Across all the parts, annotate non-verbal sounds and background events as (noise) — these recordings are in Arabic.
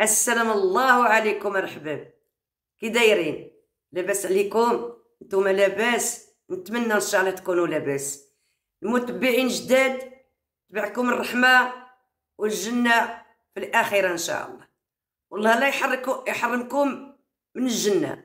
السلام الله عليكم الحباب كي دايرين لاباس عليكم نتوما لاباس نتمنى ان شاء الله تكونوا لاباس المتبعين جداد تبعكم الرحمه والجنه في الاخره ان شاء الله والله لا يحركو يحرمكم من الجنه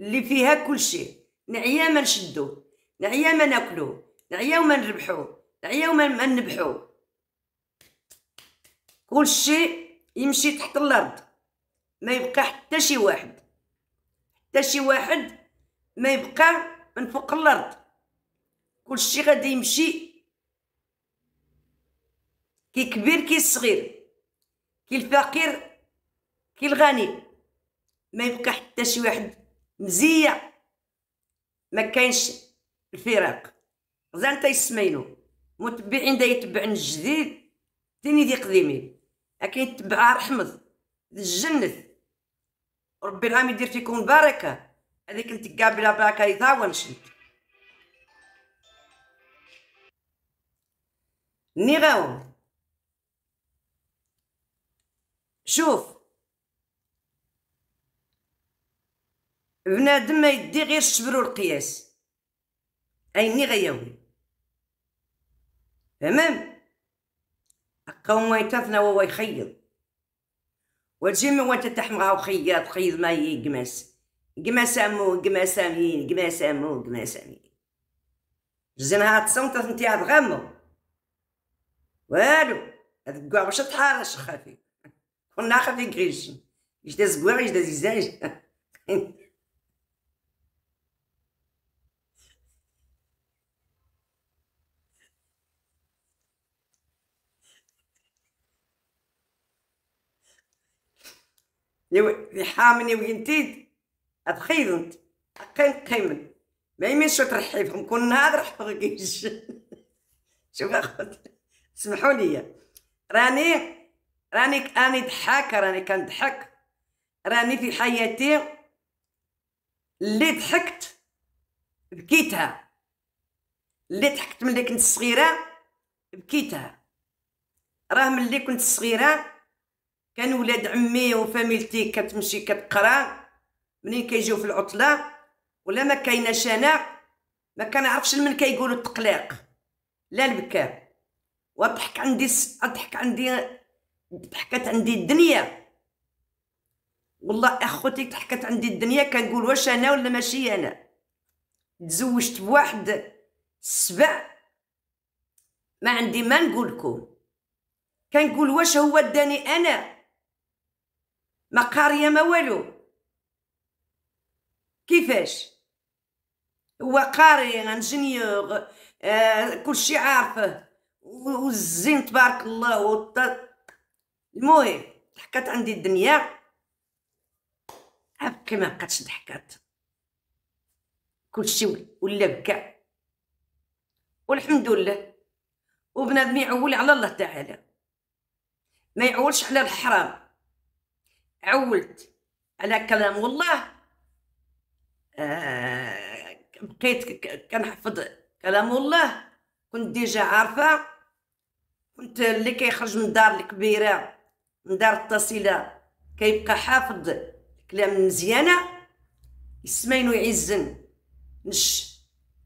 اللي فيها كل شيء نعيا ما نشدوه نعيا ما ناكلوه نعيا وما نربحوه نعيا وما نبحو كل شيء يمشي تحت الارض ما يبقى حتى شي واحد حتى شي واحد ما يبقى من فوق الارض كلشي غادي يمشي كي كبير كي صغير كي الفقير كي الغني ما يبقى حتى شي واحد مزيع ما كاينش الفراق غزال تيسمينو متبعين دا يتبعن الجديد تاني دي قديمين اكيد تبع رحمه الجنة ربي العام يدير فيكم البركه هذيك انت بلا بركه يضاوى نشنت نيغاو شوف بنادم ما يدي غير الشبر والقياس اي نيغاو تمام كون ما يتثنى وهو يخيض وتجمع وانت تحمغها وخياط خيط ما يقمس قمس امو قمس امين قمس امو قمس امين جزنها تصمت انتي عاد غامو والو هاد الكاع واش تحارش خافي (laughs) كنا خافي كريش اش داز كواع اش داز يزاج (laughs) حامني وينتيد أبخيذنت أقين قيمن ما يمينش ترحيبهم كل نهار رح كيش شوف أخوت اسمحوا لي راني راني راني ضحاك راني كنضحك راني في حياتي اللي ضحكت بكيتها اللي ضحكت ملي كنت صغيره بكيتها راه ملي كنت صغيره كان ولاد عمي وفاميلتي كتمشي كتقرا منين كيجيو في العطله ولا ما كايناش انا ما كنعرفش لمن كيقولوا التقلاق لا البكاء وضحك عندي اضحك عندي ضحكات عندي الدنيا والله اخوتي ضحكات عندي الدنيا كنقول واش انا ولا ماشي انا تزوجت بواحد سبع ما عندي ما نقول لكم كنقول واش هو داني انا ما قاريه ما والو كيفاش هو قاري انجينيور آه كلشي عارفه والزين تبارك الله والط... المهم ضحكات عندي الدنيا عاد ما بقاتش ضحكات كلشي ولا بكا والحمد لله وبنادم يعول على الله تعالى ما يعولش على الحرام عولت على كلام والله آه بقيت كنحفظ كلام الله كنت ديجا عارفه كنت اللي كيخرج من دار الكبيره من دار التصيله كيبقى حافظ كلام مزيانه يسمين ويعزن نش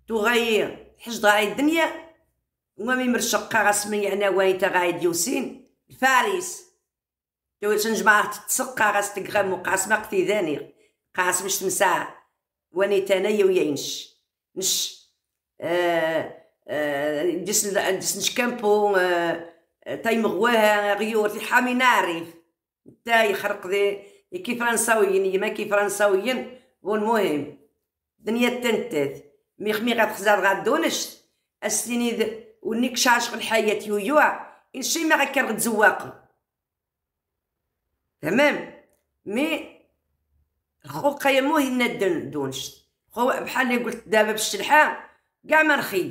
تغير حش غاي الدنيا وما مرشقه غاسمي يعني وين تا يوسين الفارس توا نجمع تتسقى غاس تقغم وقاسم مقتي ذاني قاسم مش تمساع واني تاني ويا ينش نش آه آه جس نش نشكامبو آه تاي مغواها غيور تي حامي ناري تاي خرق ذي كي فرنساويين يما كي فرنساويين والمهم دنيا تنتث ميخمي غتخزر غادونش السنين ونيك شاشق الحياة يويوع إنشي ما غكر غتزواقو تمام مي الخو قيموه ينا دونش خو بحال اللي قلت دابا بالشلحه كاع ما نخيط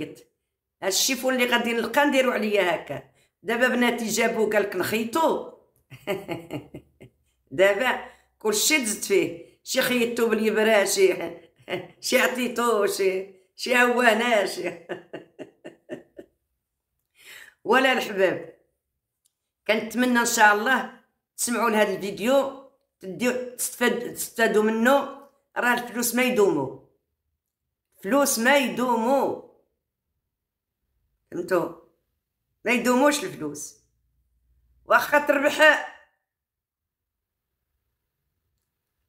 هاد الشيفون اللي غادي نلقى نديرو عليا هكا دابا بناتي جابو قالك نخيطو (laughs) دابا كلشي دزت فيه شي خيطو باليبرة شي (laughs) شي عطيتو شي شي هواناش شي (laughs) ولا الحباب كنتمنى ان شاء الله تسمعوا لهذا الفيديو تستفاد تستفادوا منه راه الفلوس ما يدوموا فلوس ما يدوموا فهمتوا ما يدوموش الفلوس واخا تربح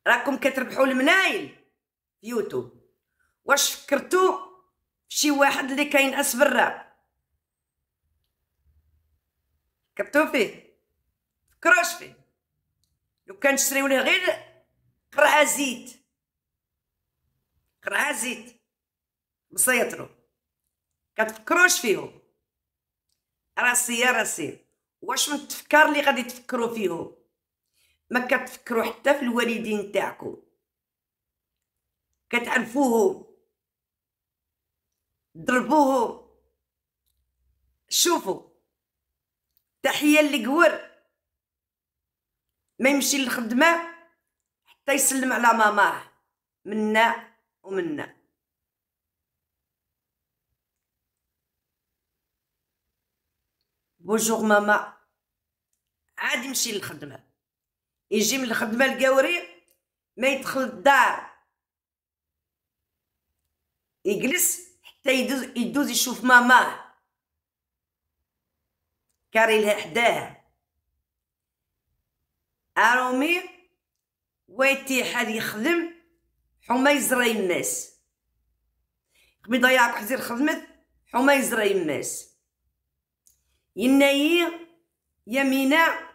راكم كتربحوا المنايل في يوتيوب واش فكرتوا شي واحد اللي كاينأس برا كتبتوا فيه كراش فيه لو كان تشريو ليه غير قرعه زيت قرعه زيت مسيطرو كتفكروش فيهم راسي يا راسي واش من التفكار اللي غادي تفكروا فيهم ما كتفكروا حتى في الوالدين تاعكم كتعرفوهم ضربوهم شوفوا تحيه قور ما يمشي للخدمه حتى يسلم على ماماه منا ومنا بونجور ماما عاد يمشي للخدمه يجي من الخدمه القوري ما يدخل الدار يجلس حتى يدوز, يدوز يشوف ماماه كاري لها حداها ارومي حد يخدم حما يزرى الناس قبل يعقوب حزير خدمت حما يزرى الناس ينايي يمينا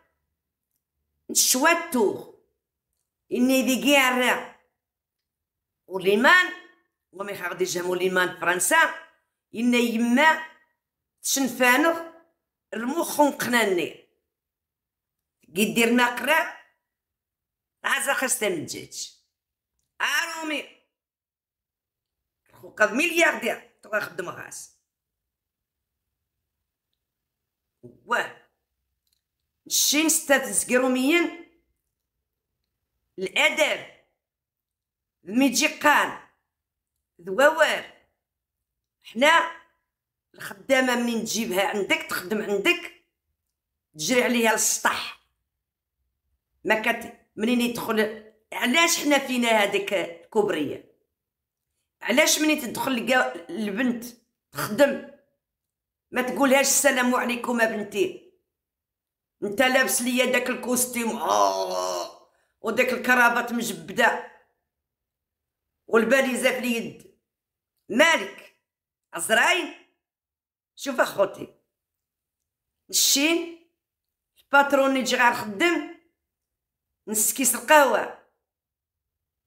نشواتو إني دي غير وليمان ومي غادي جامو ليمان فرنسا إن يما تشنفانو المخ نقناني كي ديرنا قرا عزا خاصها من الدجاج ارومي خوكا ملياردير تبغى خدم غاز واه شين ستات زكيروميا الادب الميجيقان ذواوار حنا الخدامه منين تجيبها عندك تخدم عندك تجري عليها للسطح ما كت منين يدخل علاش حنا فينا هذيك الكوبريه علاش منين تدخل البنت تخدم ما تقولهاش السلام عليكم بنتي انت لابس ليا داك الكوستيم آه، وداك الكرابات مجبده والباليزه في اليد مالك عزراين شوف اخوتي الشين الباترون اللي غير خدم نسكيس كيس القهوة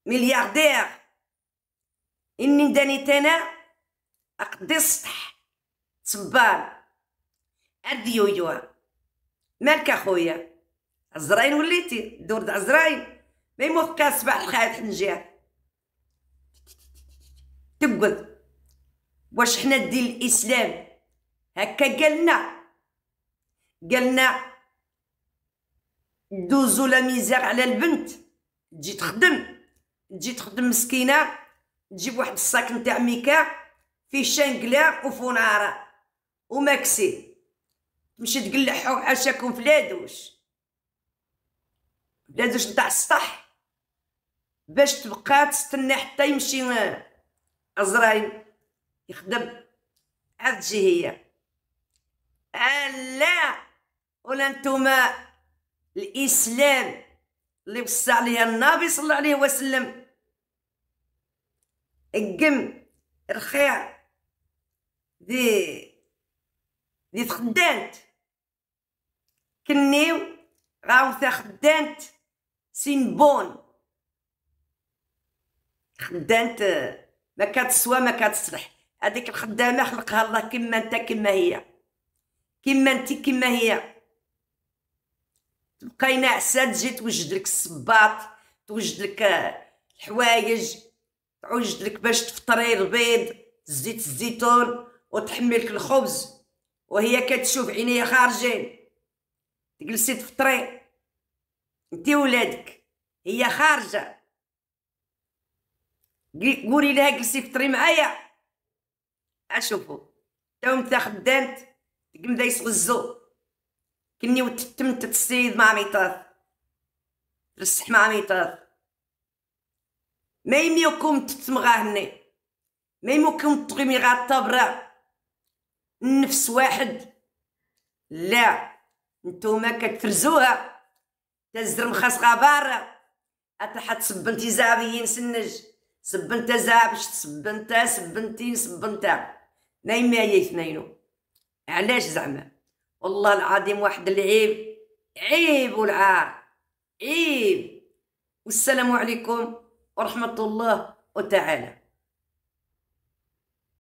ملياردير إني دانيت أنا أقضي السطح صبار يويوا مالك أخويا عزراين وليتي دور عزراين ما يموت كاس صباح الخير حنجير تقعد واش حنا دين الإسلام هكا قالنا قالنا دوزو لا ميزير على البنت تجي تخدم تجي تخدم مسكينه تجيب واحد الصاك نتاع ميكا في شانكلا وفونارا وماكسي تمشي تقلعو حاشاكم فلادوش لادوش نتاع السطح باش تبقى تستنى حتى يمشي ازرايم يخدم عاد تجي هي الا ولا نتوما الاسلام اللي وصى عليها النبي صلى الله عليه وسلم القم الخير دي دي تخدانت كنيو غاوثا خدانت بون خدانت ما كتسوى ما كتصلح هذيك الخدامه خلقها الله كما انت كما هي كما انت كما هي تبقاي ناعسه تجي توجد لك الصباط توجد لك الحوايج توجد لك باش تفطري البيض زيت الزيتون لك الخبز وهي كتشوف عينيا خارجين تجلسي تفطري انت ولادك هي خارجه قولي لها جلسي فطري معايا اشوفو تاوم تا خدامت تقم يسغزو كني وتتمت السيد مع ميطاط رسح مع ميطاط ما يميكم تتمغاه هني ما يمكن تغيمي غاطة برا النفس واحد لا انتوما كتفرزوها تزر مخاس غابارة أتحت سبنتي زابيين سنج سبنتا زابش سبنتا سبنتين سبنتا نايم ما اثنينو علاش زعما والله العظيم واحد العيب عيب والعار عيب والسلام عليكم ورحمة الله وتعالى